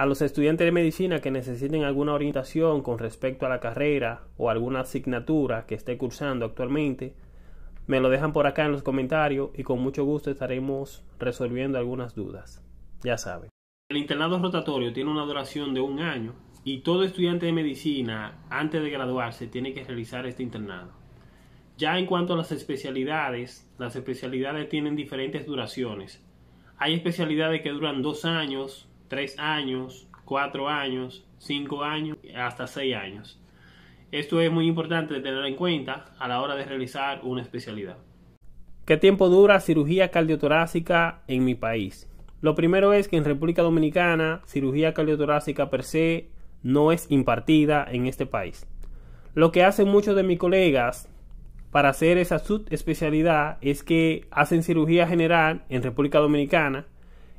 A los estudiantes de medicina que necesiten alguna orientación con respecto a la carrera o alguna asignatura que esté cursando actualmente, me lo dejan por acá en los comentarios y con mucho gusto estaremos resolviendo algunas dudas. Ya saben. El internado rotatorio tiene una duración de un año y todo estudiante de medicina antes de graduarse tiene que realizar este internado. Ya en cuanto a las especialidades, las especialidades tienen diferentes duraciones. Hay especialidades que duran dos años, 3 años, 4 años, 5 años, hasta 6 años. Esto es muy importante tener en cuenta a la hora de realizar una especialidad. ¿Qué tiempo dura cirugía cardiotorácica en mi país? Lo primero es que en República Dominicana cirugía cardiotorácica per se no es impartida en este país. Lo que hacen muchos de mis colegas para hacer esa subespecialidad es que hacen cirugía general en República Dominicana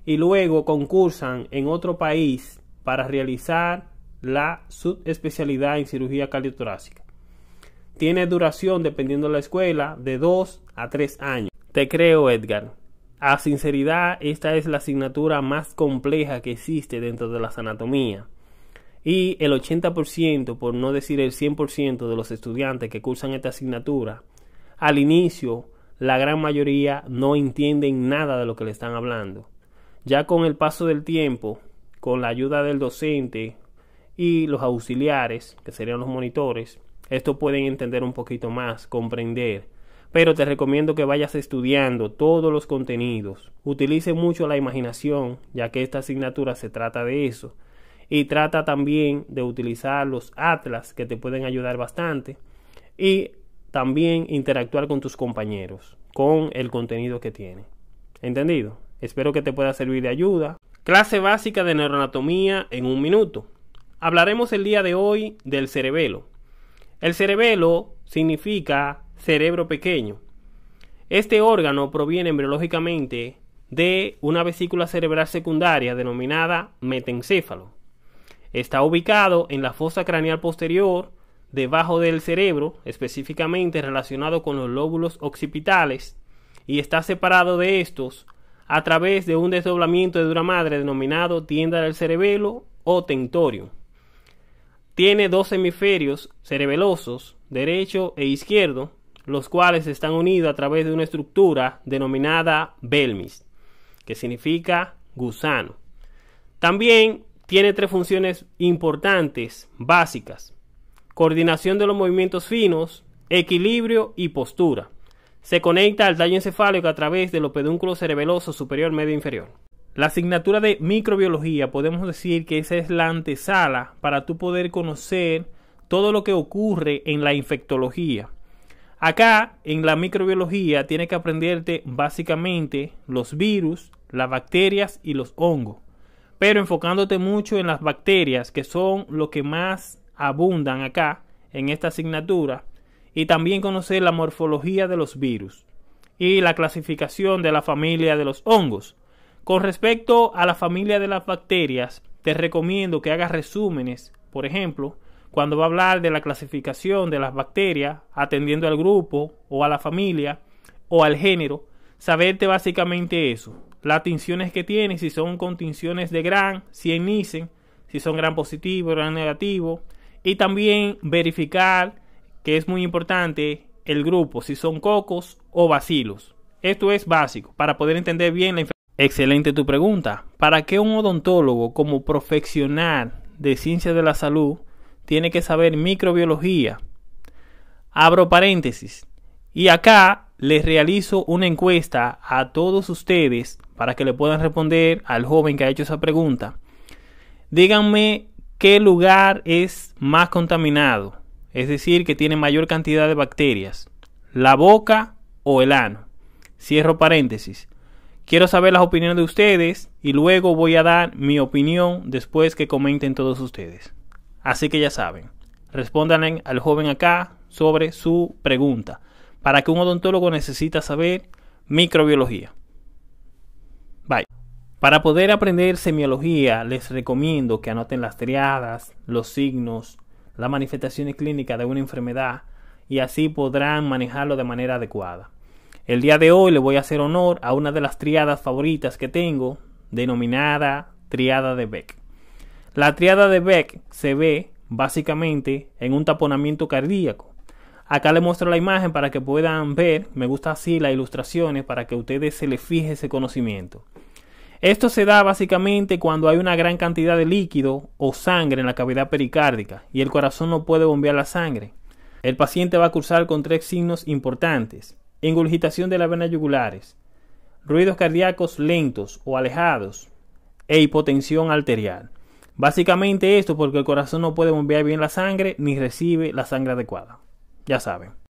y luego concursan en otro país para realizar la subespecialidad en cirugía cardiotorácica. Tiene duración, dependiendo de la escuela, de 2 a 3 años. Te creo, Edgar. A sinceridad, esta es la asignatura más compleja que existe dentro de las anatomías. Y el 80%, por no decir el 100% de los estudiantes que cursan esta asignatura, al inicio, la gran mayoría no entienden nada de lo que le están hablando. Ya con el paso del tiempo, con la ayuda del docente y los auxiliares, que serían los monitores, esto pueden entender un poquito más, comprender. Pero te recomiendo que vayas estudiando todos los contenidos. Utilice mucho la imaginación, ya que esta asignatura se trata de eso. Y trata también de utilizar los atlas que te pueden ayudar bastante. Y también interactuar con tus compañeros, con el contenido que tienen. ¿Entendido? Espero que te pueda servir de ayuda. Clase básica de neuroanatomía en un minuto. Hablaremos el día de hoy del cerebelo. El cerebelo significa cerebro pequeño. Este órgano proviene embriológicamente de una vesícula cerebral secundaria denominada metencéfalo. Está ubicado en la fosa craneal posterior, debajo del cerebro, específicamente relacionado con los lóbulos occipitales, y está separado de estos a través de un desdoblamiento de dura madre denominado tienda del cerebelo o tentorio. Tiene dos hemisferios cerebelosos, derecho e izquierdo, los cuales están unidos a través de una estructura denominada belmis, que significa gusano. También tiene tres funciones importantes, básicas. Coordinación de los movimientos finos, equilibrio y postura. Se conecta al tallo encefálico a través de los pedúnculos cerebeloso superior medio e inferior. La asignatura de microbiología podemos decir que esa es la antesala para tú poder conocer todo lo que ocurre en la infectología. Acá en la microbiología tienes que aprenderte básicamente los virus, las bacterias y los hongos, pero enfocándote mucho en las bacterias que son lo que más abundan acá en esta asignatura y también conocer la morfología de los virus y la clasificación de la familia de los hongos. Con respecto a la familia de las bacterias, te recomiendo que hagas resúmenes, por ejemplo, cuando va a hablar de la clasificación de las bacterias, atendiendo al grupo o a la familia o al género, saberte básicamente eso, las tinciones que tiene, si son continciones de gran, si en si son gran positivo, gran negativo, y también verificar que es muy importante el grupo, si son cocos o bacilos. Esto es básico para poder entender bien la Excelente tu pregunta. ¿Para qué un odontólogo como profesional de ciencias de la salud tiene que saber microbiología? Abro paréntesis. Y acá les realizo una encuesta a todos ustedes para que le puedan responder al joven que ha hecho esa pregunta. Díganme qué lugar es más contaminado es decir, que tiene mayor cantidad de bacterias, la boca o el ano. Cierro paréntesis. Quiero saber las opiniones de ustedes y luego voy a dar mi opinión después que comenten todos ustedes. Así que ya saben, respondan al joven acá sobre su pregunta. ¿Para que un odontólogo necesita saber microbiología? Bye. Para poder aprender semiología, les recomiendo que anoten las triadas, los signos, las manifestaciones clínicas de una enfermedad y así podrán manejarlo de manera adecuada. El día de hoy le voy a hacer honor a una de las triadas favoritas que tengo, denominada triada de Beck. La triada de Beck se ve básicamente en un taponamiento cardíaco. Acá le muestro la imagen para que puedan ver, me gusta así las ilustraciones para que ustedes se les fije ese conocimiento. Esto se da básicamente cuando hay una gran cantidad de líquido o sangre en la cavidad pericárdica y el corazón no puede bombear la sangre. El paciente va a cursar con tres signos importantes: ingurgitación de las venas yugulares, ruidos cardíacos lentos o alejados e hipotensión arterial. Básicamente esto porque el corazón no puede bombear bien la sangre ni recibe la sangre adecuada. Ya saben.